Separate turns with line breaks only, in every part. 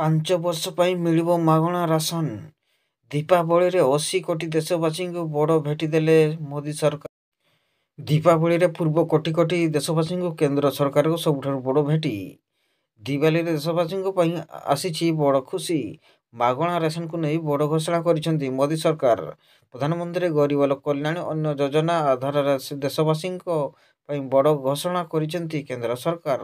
ପାଞ୍ଚ ବର୍ଷ ପାଇଁ ମିଳିବ ମାଗଣା ରାସନ ଦୀପାବଳିରେ ଅଶୀ କୋଟି ଦେଶବାସୀଙ୍କୁ ବଡ଼ ଭେଟିଦେଲେ ମୋଦି ସରକାର ଦୀପାବଳିରେ ପୂର୍ବ କୋଟି କୋଟି ଦେଶବାସୀଙ୍କୁ କେନ୍ଦ୍ର ସରକାରଙ୍କୁ ସବୁଠାରୁ ବଡ଼ ଭେଟି ଦୀପାବଳିରେ ଦେଶବାସୀଙ୍କ ପାଇଁ ଆସିଛି ବଡ଼ ଖୁସି ମାଗଣା ରାସନକୁ ନେଇ ବଡ଼ ଘୋଷଣା କରିଛନ୍ତି ମୋଦି ସରକାର ପ୍ରଧାନମନ୍ତ୍ରୀ ଗରିବ ଲୋକ କଲ୍ୟାଣ ଅନ୍ୟ ଯୋଜନା ଆଧାରରେ ଦେଶବାସୀଙ୍କ ପାଇଁ ବଡ଼ ଘୋଷଣା କରିଛନ୍ତି କେନ୍ଦ୍ର ସରକାର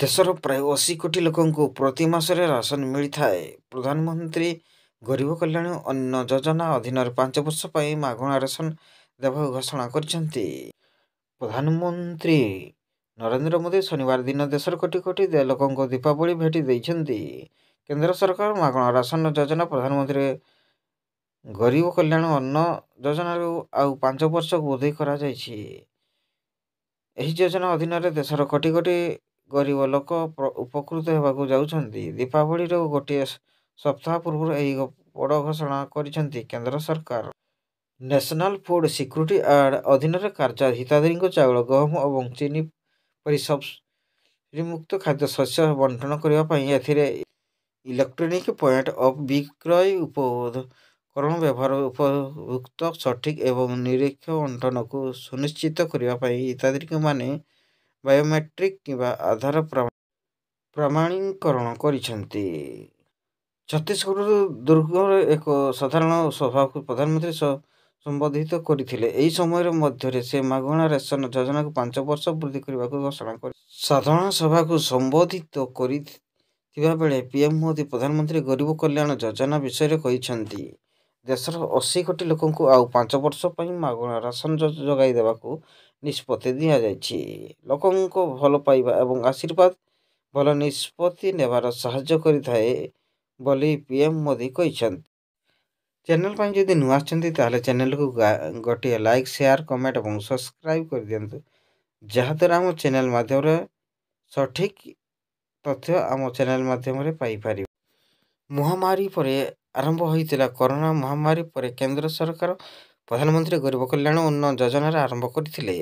ଦେଶର ପ୍ରାୟ ଅଶୀ କୋଟି ଲୋକଙ୍କୁ ପ୍ରତି ମାସରେ ରାସନ ମିଳିଥାଏ ପ୍ରଧାନମନ୍ତ୍ରୀ ଗରିବ କଲ୍ୟାଣ ଅନ୍ନ ଯୋଜନା ଅଧୀନରେ ପାଞ୍ଚ ବର୍ଷ ପାଇଁ ମାଗଣା ରାସନ ଦେବାକୁ ଘୋଷଣା କରିଛନ୍ତି ପ୍ରଧାନମନ୍ତ୍ରୀ ନରେନ୍ଦ୍ର ମୋଦି ଶନିବାର ଦିନ ଦେଶର କୋଟି କୋଟି ଲୋକଙ୍କୁ ଦୀପାବଳି ଭେଟି ଦେଇଛନ୍ତି କେନ୍ଦ୍ର ସରକାର ମାଗଣା ରାସନ ଯୋଜନା ପ୍ରଧାନମନ୍ତ୍ରୀ ଗରିବ କଲ୍ୟାଣ ଅନ୍ନ ଯୋଜନାରୁ ଆଉ ପାଞ୍ଚ ବର୍ଷକୁ ଉଦୟ କରାଯାଇଛି ଏହି ଯୋଜନା ଅଧୀନରେ ଦେଶର କୋଟି କୋଟି ଗରିବ ଲୋକ ଉପକୃତ ହେବାକୁ ଯାଉଛନ୍ତି ଦୀପାବଳିର ଗୋଟିଏ ସପ୍ତାହ ପୂର୍ବରୁ ଏହି ବଡ଼ ଘୋଷଣା କରିଛନ୍ତି କେନ୍ଦ୍ର ସରକାର ନ୍ୟାସନାଲ୍ ଫୁଡ଼୍ ସିକ୍ୟୁରିଟି ଆର୍ଡ଼ ଅଧୀନରେ କାର୍ଯ୍ୟ ହିତାଧିକାରୀଙ୍କ ଚାଉଳ ଗହମ ଏବଂ ଚିନି ପରି ସବ୍ସିଡ଼ିମୁକ୍ତ ଖାଦ୍ୟ ଶସ୍ୟ ବଣ୍ଟନ କରିବା ପାଇଁ ଏଥିରେ ଇଲେକ୍ଟ୍ରୋନିକ୍ ପଏଣ୍ଟ ଅଫ୍ ବିକ୍ରୟ ଉପକରଣ ବ୍ୟବହାର ଉପଭୁକ୍ତ ସଠିକ୍ ଏବଂ ନିରୀକ୍ଷ ବଣ୍ଟନକୁ ସୁନିଶ୍ଚିତ କରିବା ପାଇଁ ହିତାଧିକାରୀମାନେ ବାୟୋମେଟ୍ରିକ୍ କିମ୍ବା ଆଧାର ପ୍ରମାଣୀକରଣ କରିଛନ୍ତି ଛତିଶଗଡ଼ରୁ ଦୁର୍ଗର ଏକ ସାଧାରଣ ସଭାକୁ ପ୍ରଧାନମନ୍ତ୍ରୀ ସମ୍ବୋଧିତ କରିଥିଲେ ଏହି ସମୟରେ ମଧ୍ୟରେ ସେ ମାଗଣା ରେସନ ଯୋଜନାକୁ ପାଞ୍ଚ ବର୍ଷ ବୃଦ୍ଧି କରିବାକୁ ଘୋଷଣା କରି ସାଧାରଣ ସଭାକୁ ସମ୍ବୋଧିତ କରିଥିବା ବେଳେ ପିଏମ୍ ମୋଦି ପ୍ରଧାନମନ୍ତ୍ରୀ ଗରିବ କଲ୍ୟାଣ ଯୋଜନା ବିଷୟରେ କହିଛନ୍ତି ଦେଶର ଅଶୀ କୋଟି ଲୋକଙ୍କୁ ଆଉ ପାଞ୍ଚ ବର୍ଷ ପାଇଁ ମାଗଣା ରାସନ ଯୋଗାଇ ଦେବାକୁ ନିଷ୍ପତ୍ତି ଦିଆଯାଇଛି ଲୋକଙ୍କ ଭଲ ପାଇବା ଏବଂ ଆଶୀର୍ବାଦ ଭଲ ନିଷ୍ପତ୍ତି ନେବାର ସାହାଯ୍ୟ କରିଥାଏ ବୋଲି ପି ଏମ୍ ମୋଦି କହିଛନ୍ତି ଚ୍ୟାନେଲ୍ ପାଇଁ ଯଦି ନୂଆ ଆସିଛନ୍ତି ତାହେଲେ ଚ୍ୟାନେଲ୍କୁ ଗୋଟିଏ ଲାଇକ୍ ସେୟାର୍ କମେଣ୍ଟ ଏବଂ ସବସ୍କ୍ରାଇବ୍ କରିଦିଅନ୍ତୁ ଯାହାଦ୍ୱାରା ଆମ ଚ୍ୟାନେଲ୍ ମାଧ୍ୟମରେ ସଠିକ୍ ତଥ୍ୟ ଆମ ଚ୍ୟାନେଲ୍ ମାଧ୍ୟମରେ ପାଇପାରିବେ ମହାମାରୀ ପରେ ଆରମ୍ଭ ହୋଇଥିଲା କରୋନା ମହାମାରୀ ପରେ କେନ୍ଦ୍ର ସରକାର ପ୍ରଧାନମନ୍ତ୍ରୀ ଗରିବ କଲ୍ୟାଣ ଉନ୍ନୟନ ଯୋଜନାରେ ଆରମ୍ଭ କରିଥିଲେ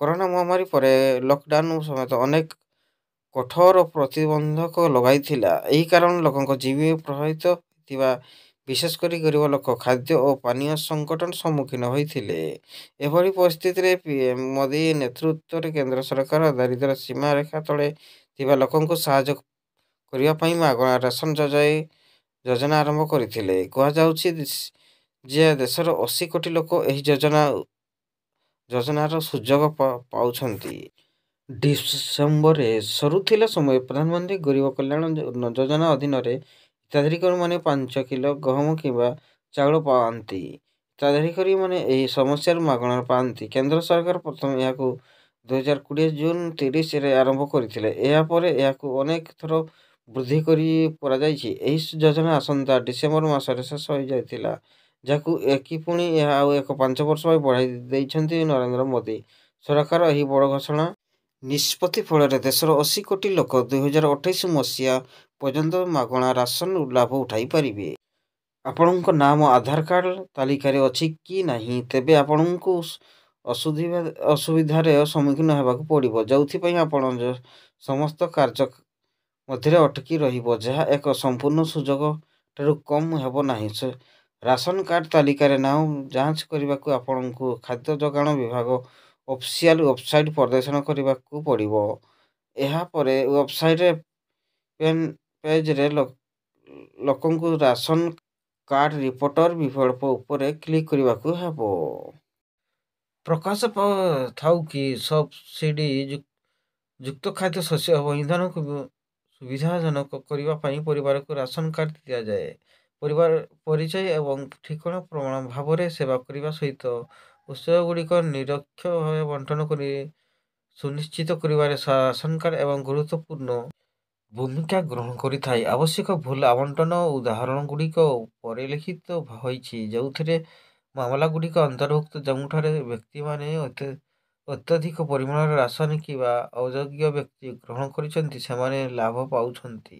କରୋନା ମହାମାରୀ ପରେ ଲକ୍ଡାଉନ୍ ସମେତ ଅନେକ କଠୋର ପ୍ରତିବନ୍ଧକ ଲଗାଇଥିଲା ଏହି କାରଣ ଲୋକଙ୍କ ଜୀବିକ ପ୍ରଭାବିତ ଥିବା ବିଶେଷ କରି ଗରିବ ଲୋକ ଖାଦ୍ୟ ଓ ପାନୀୟ ସଙ୍କଟ ସମ୍ମୁଖୀନ ହୋଇଥିଲେ ଏଭଳି ପରିସ୍ଥିତିରେ ପି ଏମ୍ ମୋଦି ନେତୃତ୍ୱରେ କେନ୍ଦ୍ର ସରକାର ଦାରିଦ୍ର୍ୟ ସୀମାରେଖା ତଳେ ଥିବା ଲୋକଙ୍କୁ ସାହାଯ୍ୟ କରିବା ପାଇଁ ମାଗଣା ରାସନ ଯୋଜାଇ ଯୋଜନା ଆରମ୍ଭ କରିଥିଲେ କୁହାଯାଉଛି ଯେ ଦେଶର ଅଶୀ କୋଟି ଲୋକ ଏହି ଯୋଜନା ଯୋଜନାର ସୁଯୋଗ ପାଉଛନ୍ତି ଡିସେମ୍ବରରେ ସରୁଥିଲା ସମୟ ପ୍ରଧାନମନ୍ତ୍ରୀ ଗରିବ କଲ୍ୟାଣ ଯୋଜନା ଅଧୀନରେ ହିତାଧିକାରୀମାନେ ପାଞ୍ଚ କିଲୋ ଗହମ କିମ୍ବା ଚାଉଳ ପାଆନ୍ତି ହିତାଧିକାରୀମାନେ ଏହି ସମସ୍ୟାରୁ ମାଗଣାରେ ପାଆନ୍ତି କେନ୍ଦ୍ର ସରକାର ପ୍ରଥମେ ଏହାକୁ ଦୁଇହଜାର କୋଡ଼ିଏ ଜୁନ୍ ତିରିଶରେ ଆରମ୍ଭ କରିଥିଲେ ଏହାପରେ ଏହାକୁ ଅନେକ ଥର ବୃଦ୍ଧି କରି କରାଯାଇଛି ଏହି ଯୋଜନା ଆସନ୍ତା ଡିସେମ୍ବର ମାସରେ ଶେଷ ହୋଇଯାଇଥିଲା ଯାହାକୁ ଏକ ପୁଣି ଏହା ଆଉ ଏକ ପାଞ୍ଚ ବର୍ଷ ପାଇଁ ବଢ଼ାଇ ଦେଇଛନ୍ତି ନରେନ୍ଦ୍ର ମୋଦି ସରକାର ଏହି ବଡ଼ ଘୋଷଣା ନିଷ୍ପତ୍ତି ଫଳରେ ଦେଶର ଅଶୀ କୋଟି ଲୋକ ଦୁଇହଜାର ଅଠେଇଶ ମସିହା ପର୍ଯ୍ୟନ୍ତ ମାଗଣା ରାସନ ଲାଭ ଉଠାଇପାରିବେ ଆପଣଙ୍କ ନାମ ଆଧାର କାର୍ଡ଼ ତାଲିକାରେ ଅଛି କି ନାହିଁ ତେବେ ଆପଣଙ୍କୁ ଅସୁବିଧାରେ ସମ୍ମୁଖୀନ ହେବାକୁ ପଡ଼ିବ ଯେଉଁଥିପାଇଁ ଆପଣ ସମସ୍ତ କାର୍ଯ୍ୟ ମଧ୍ୟରେ ଅଟକି ରହିବ ଯାହା ଏକ ସମ୍ପୂର୍ଣ୍ଣ ସୁଯୋଗ ଠାରୁ କମ୍ ହେବ ନାହିଁ ସେ ରାସନ କାର୍ଡ଼ ତାଲିକାରେ ନାଁ ଯାଞ୍ଚ କରିବାକୁ ଆପଣଙ୍କୁ ଖାଦ୍ୟ ଯୋଗାଣ ବିଭାଗ ଅଫିସିଆଲ୍ ୱେବ୍ସାଇଟ୍ ପ୍ରଦର୍ଶନ କରିବାକୁ ପଡ଼ିବ ଏହାପରେ ୱେବ୍ସାଇଟ୍ରେ ପେନ୍ ପେଜ୍ରେ ଲୋକଙ୍କୁ ରାସନ କାର୍ଡ଼ ରିପୋର୍ଟର ବିକଳ୍ପ ଉପରେ କ୍ଲିକ୍ କରିବାକୁ ହେବ ପ୍ରକାଶ ପାଉଥାଉ କି ସବସିଡ଼ି ଯୁକ୍ତ ଖାଦ୍ୟ ଶସ୍ୟ ଏବଂ ଇନ୍ଧନକୁ ସୁବିଧାଜନକ କରିବା ପାଇଁ ପରିବାରକୁ ରାସନ କାର୍ଡ଼ ଦିଆଯାଏ ପରିବାର ପରିଚୟ ଏବଂ ଠିକଣା ପ୍ରମାଣ ଭାବରେ ସେବା କରିବା ସହିତ ଉତ୍ସବଗୁଡ଼ିକ ନିରକ୍ଷ ଭାବେ ବଣ୍ଟନ କରି ସୁନିଶ୍ଚିତ କରିବାରେ ରାସନ କାର୍ଡ଼ ଏବଂ ଗୁରୁତ୍ୱପୂର୍ଣ୍ଣ ଭୂମିକା ଗ୍ରହଣ କରିଥାଏ ଆବଶ୍ୟକ ଭୁଲ ଆବଣ୍ଟନ ଉଦାହରଣଗୁଡ଼ିକ ପରିଲିଖିତ ହୋଇଛି ଯେଉଁଥିରେ ମାମଲାଗୁଡ଼ିକ ଅନ୍ତର୍ଭୁକ୍ତ ଯେଉଁଠାରେ ବ୍ୟକ୍ତିମାନେ ଅତ୍ୟଧିକ ପରିମାଣର ରାସନ କିମ୍ବା ଅଯୋଗ୍ୟ ବ୍ୟକ୍ତି ଗ୍ରହଣ କରିଛନ୍ତି ସେମାନେ ଲାଭ ପାଉଛନ୍ତି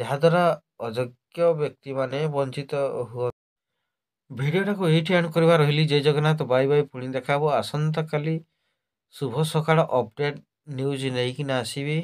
ଯାହାଦ୍ୱାରା ଅଯୋଗ୍ୟ ବ୍ୟକ୍ତିମାନେ ବଞ୍ଚିତ ହୁଅନ୍ତି ଭିଡ଼ିଓଟାକୁ ଏଇଠି ଆଣ୍ଡ କରିବା ରହିଲି ଜୟ ଜଗନ୍ନାଥ ବାଇ ବାଇ ପୁଣି ଦେଖା ଆସନ୍ତାକାଲି ଶୁଭ ସକାଳ ଅପଡ଼େଟ୍ ନ୍ୟୁଜ୍ ନେଇକିନା ଆସିବି